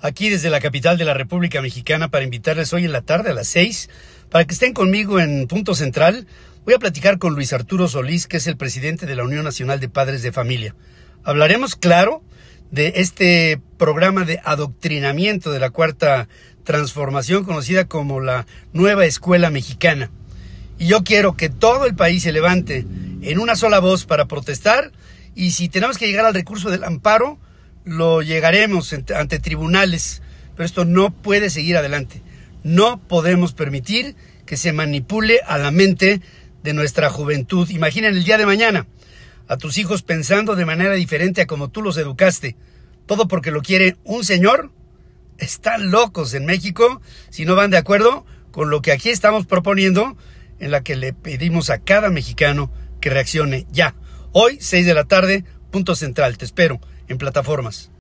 aquí desde la capital de la República Mexicana para invitarles hoy en la tarde a las 6 para que estén conmigo en Punto Central. Voy a platicar con Luis Arturo Solís, que es el presidente de la Unión Nacional de Padres de Familia. Hablaremos, claro, de este programa de adoctrinamiento de la cuarta transformación conocida como la nueva escuela mexicana. Y yo quiero que todo el país se levante en una sola voz para protestar y si tenemos que llegar al recurso del amparo, lo llegaremos ante tribunales, pero esto no puede seguir adelante. No podemos permitir que se manipule a la mente de nuestra juventud. Imaginen el día de mañana a tus hijos pensando de manera diferente a como tú los educaste. Todo porque lo quiere un señor. Están locos en México si no van de acuerdo con lo que aquí estamos proponiendo, en la que le pedimos a cada mexicano que reaccione ya. Hoy, 6 de la tarde, Punto Central. Te espero en plataformas.